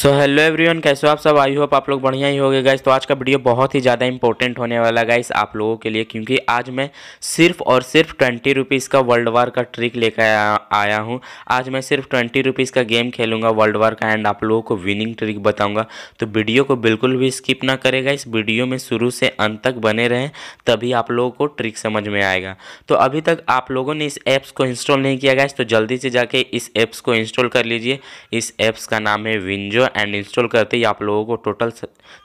so hello everyone कैसे हो आप सब आई होप आप लोग बढ़िया ही होगे गाइस तो आज का वीडियो बहुत ही ज़्यादा इंपॉर्टेंट होने वाला गाइस आप लोगों के लिए क्योंकि आज मैं सिर्फ और सिर्फ ट्वेंटी रुपीज़ का वर्ल्ड वार का ट्रिक लेकर आया, आया हूँ आज मैं सिर्फ ट्वेंटी रुपीज़ का गेम खेलूँगा वर्ल्ड वार का एंड आप लोगों को विनिंग ट्रिक बताऊँगा तो वीडियो को बिल्कुल भी स्किप ना करेगा इस वीडियो में शुरू से अंत तक बने रहें तभी आप लोगों को ट्रिक समझ में आएगा तो अभी तक आप लोगों ने इस ऐप्स को इंस्टॉल नहीं किया गया तो जल्दी से जाके इस ऐप्स को इंस्टॉल कर लीजिए इस ऐप्स का नाम है विंजो जो है एंड इंस्टॉल करते ही आप लोगों को टोटल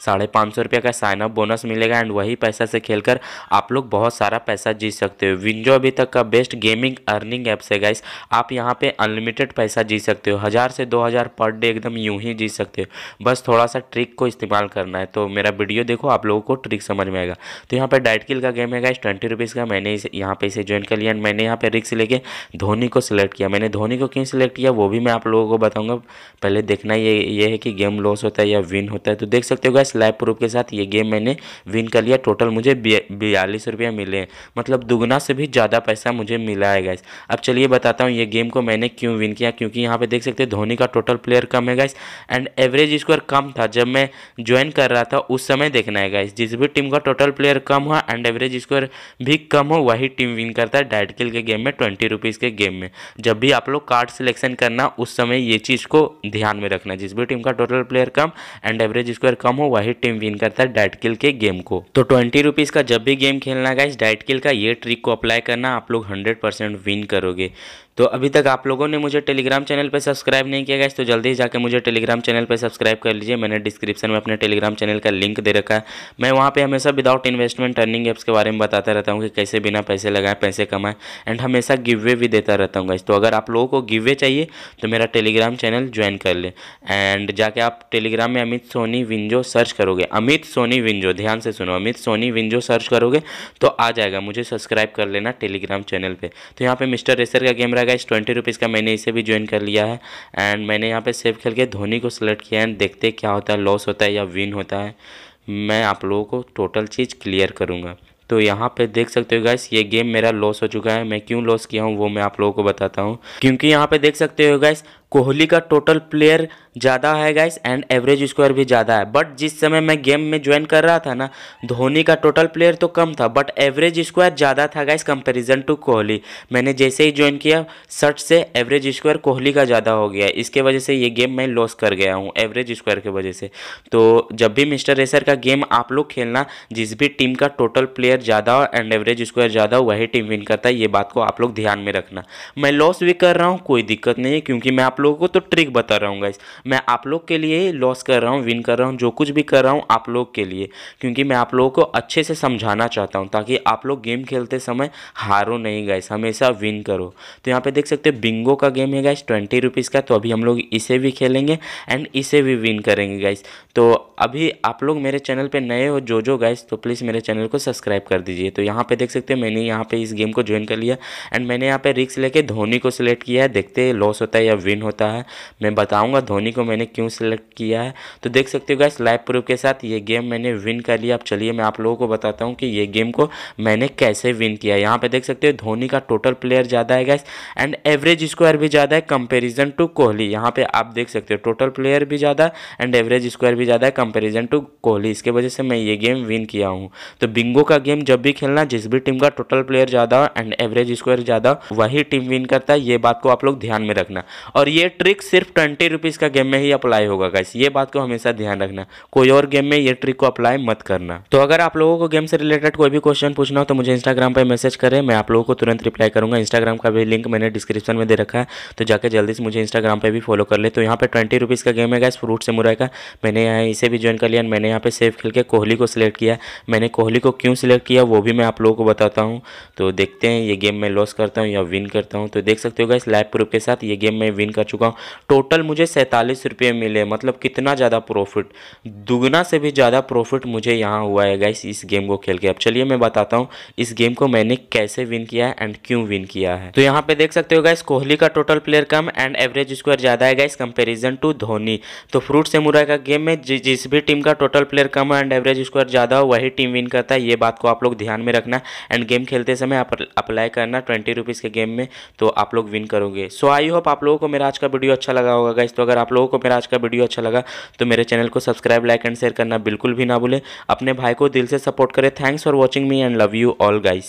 साढ़े पाँच सौ रुपये का साइनअप बोनस मिलेगा एंड वही पैसा से खेलकर आप लोग बहुत सारा पैसा जीत सकते हो विंजो अभी तक का बेस्ट गेमिंग अर्निंग ऐप्स है गाइस आप यहाँ पे अनलिमिटेड पैसा जीत सकते हो हज़ार से दो हज़ार पर डे एकदम यूँ ही जीत सकते हो बस थोड़ा सा ट्रिक को इस्तेमाल करना है तो मेरा वीडियो देखो आप लोगों को ट्रिक समझ में आएगा तो यहाँ पर डाइट किल का गेम है गाइस ट्वेंटी रुपीज़ का मैंने इसे यहाँ पे इसे ज्वाइन कर लिया एंड मैंने यहाँ पे रिक्स लेके धोनी को सिलेक्ट किया मैंने धोनी को क्यों सिलेक्ट किया वो भी मैं आप लोगों को बताऊँगा पहले देखना ये ये ये है कि गेम लॉस होता है या विन होता है तो देख सकते हो गैस लाइव प्रूफ के साथ ये गेम मैंने विन कर लिया टोटल मुझे बयालीस रुपया मिले हैं मतलब दुगना से भी ज़्यादा पैसा मुझे मिला है गैस अब चलिए बताता हूँ ये गेम को मैंने क्यों विन किया क्योंकि यहाँ पर देख सकते हो धोनी का टोटल प्लेयर कम है गैस एंड एवरेज स्कोर कम था जब मैं ज्वाइन कर रहा था उस समय देखना है गैस जिस भी टीम का टोटल प्लेयर कम हुआ एंड एवरेज स्कोर भी कम हो वही टीम विन करता है डाइट किल के गेम में ट्वेंटी रुपीज़ के गेम में जब भी आप लोग कार्ड सिलेक्शन करना उस समय ये चीज़ को ध्यान में रखना जिस भी टीम टीम का टोटल प्लेयर कम एंड एवरेज स्क्वायर कम हो वही टीम विन करता है डाइट किल के गेम को तो ट्वेंटी रुपीज़ का जब भी गेम खेलना गाइस डाइट किल का ये ट्रिक को अप्लाई करना आप लोग हंड्रेड परसेंट विन करोगे तो अभी तक आप लोगों ने मुझे टेलीग्राम चैनल पर सब्सक्राइब नहीं किया गया तो जल्दी ही जाकर मुझे टेलीग्राम चैनल पर सब्सक्राइब कर लीजिए मैंने डिस्क्रिप्शन में अपने टेलीग्राम चैनल का लिंक दे रखा है मैं वहाँ पर हमेशा विदाउट इन्वेस्टमेंट अर्निंग एप्स के बारे में बताता रहता हूँ कि कैसे बिना पैसे लगाएं पैसे कमाएं एंड हमेशा वे भी देता रहता हूँ तो अगर आप लोगों को वे चाहिए तो मेरा टेलीग्राम चैनल ज्वाइन कर ले एंड जाके आप टेलीग्राम में अमित सोनी विंजो सर्च करोगे अमित सोनी विंजो ध्यान से सुनो अमित सोनी विंजो सर्च करोगे तो आ जाएगा मुझे सब्सक्राइब कर लेना टेलीग्राम चैनल पर तो यहाँ पर मिस्टर रेसर का गेम गाइस ट्वेंटी रुपीज़ का मैंने इसे भी ज्वाइन कर लिया है एंड मैंने यहाँ पे सेव खेल के धोनी को सेलेक्ट किया एंड देखते क्या होता है लॉस होता है या विन होता है मैं आप लोगों को टोटल चीज़ क्लियर करूँगा तो यहाँ पे देख सकते हो गैस ये गेम मेरा लॉस हो चुका है मैं क्यों लॉस किया हूँ वो मैं आप लोगों को बताता हूँ क्योंकि यहाँ पे देख सकते हो गैस कोहली का टोटल प्लेयर ज़्यादा है गाइस एंड एवरेज स्कोर भी ज़्यादा है बट जिस समय मैं गेम में ज्वाइन कर रहा था ना धोनी का टोटल प्लेयर तो कम था बट एवरेज स्कोर ज़्यादा था गाइस कंपैरिजन टू कोहली मैंने जैसे ही ज्वाइन किया सट से एवरेज स्कोर कोहली का ज़्यादा हो गया इसके वजह से ये गेम मैं लॉस कर गया हूँ एवरेज स्क्वायर की वजह से तो जब भी मिस्टर रेसर का गेम आप लोग खेलना जिस भी टीम का टोटल प्लेयर स्क्वायर ज़्यादा एंड एवरेज स्क्वायर ज़्यादा वही टीम विन करता है ये बात को आप लोग ध्यान में रखना मैं लॉस भी कर रहा हूँ कोई दिक्कत नहीं है क्योंकि मैं आप लोगों को तो ट्रिक बता रहा हूँ गाइस मैं आप लोग के लिए लॉस कर रहा हूँ विन कर रहा हूँ जो कुछ भी कर रहा हूँ आप लोग के लिए क्योंकि मैं आप लोगों को अच्छे से समझाना चाहता हूँ ताकि आप लोग गेम खेलते समय हारो नहीं गाइस हमेशा विन करो तो यहाँ पे देख सकते हो बिंगो का गेम है गाइस ट्वेंटी रुपीज़ का तो अभी हम लोग इसे भी खेलेंगे एंड इसे भी विन करेंगे गाइस तो अभी आप लोग मेरे चैनल पर नए हो जो जो गाइस तो प्लीज़ मेरे चैनल को सब्सक्राइब कर दीजिए तो यहाँ पे देख सकते हैं मैंने यहाँ पे इस गेम को ज्वाइन कर लिया एंड मैंने यहाँ पे रिक्स लेके धोनी को सिलेक्ट किया है देखते लॉस होता है या विन होता है मैं बताऊँगा धोनी को मैंने क्यों सिलेक्ट किया है तो देख सकते हो गैस लाइव प्रूफ के साथ ये गेम मैंने विन कर लिया अब चलिए मैं आप लोगों को बताता हूँ कि ये गेम को मैंने कैसे विन किया यहाँ पर देख सकते हो धोनी का टोटल प्लेयर ज़्यादा है गैस एंड एवरेज स्क्वायर भी ज़्यादा है कंपेरिजन टू कोहली यहाँ पर आप देख सकते हो टोटल प्लेयर भी ज़्यादा एंड एवरेज स्क्वायर भी ज़्यादा है कंपेरिजन टू कोहली इसके वजह से मैं ये गेम विन किया हूँ तो बिंगो का गेम गेम जब भी खेलना जिस भी टीम का टोटल प्लेयर ज़्यादा एंड एवरेज स्कोर ज़्यादा वही टीम विन करता है ये बात को आप लोग ध्यान में रखना और ये ट्रिक सिर्फ ट्वेंटी रुपीज़ का गेम में ही अप्लाई होगा गाइस ये बात को हमेशा ध्यान रखना कोई और गेम में ये ट्रिक को अप्लाई मत करना तो अगर आप लोगों को गेम से रिलेटेड कोई भी क्वेश्चन पूछना हो तो मुझे इंस्टाग्राम पर मैसेज करें मैं आप लोगों को तुरंत रिप्लाई करूंगा इंस्टाग्राम का भी लिंक मैंने डिस्क्रिप्शन में दे रखा है तो जाकर जल्दी से मुझे इंस्टाग्राम पर भी फॉलो कर ले तो यहाँ पर ट्वेंटी रुपीज़ का गेम है गाइस फ्रूट से मुराई का मैंने यहाँ इसे भी ज्वाइन कर लिया मैंने यहाँ पे सेव खेल के कोहली को सिलेक्ट किया मैंने कोहली को क्यों सिलेक्ट किया वो भी मैं आप लोगों को बताता हूँ तो देखते हैं ये गेम मैं लॉस करता हूँ या विन करता हूँ तो देख सकते होगा इस लाइव प्रूफ के साथ ये गेम मैं विन कर चुका हूँ टोटल मुझे सैंतालीस रुपये मिले मतलब कितना ज़्यादा प्रॉफिट दुगना से भी ज़्यादा प्रॉफिट मुझे यहाँ हुआ है गाइस इस गेम को खेल के अब चलिए मैं बताता हूँ इस गेम को मैंने कैसे विन किया है एंड क्यों विन किया है तो यहाँ पे देख सकते हो गाइस कोहली का टोटल प्लेयर कम एंड एवरेज स्कोर ज़्यादा है गाइस कंपेरिजन टू धोनी तो फ्रूट से मुरा का गेम में जिस भी टीम का टोटल प्लेयर कम एंड एवरेज स्कोर ज़्यादा हो वही टीम विन करता है ये बात को आप आप लोग ध्यान में रखना एंड गेम खेलते समय आप अप्लाई करना ट्वेंटी रुपीज़ के गेम में तो आप लोग विन करोगे सो आई होप आप लोगों को मेरा आज का वीडियो अच्छा लगा होगा गाइस तो अगर आप लोगों को मेरा आज का वीडियो अच्छा लगा तो मेरे चैनल को सब्सक्राइब लाइक एंड शेयर करना बिल्कुल भी ना भूलें अपने भाई को दिल से सपोर्ट करें thanks for watching me and love you all guys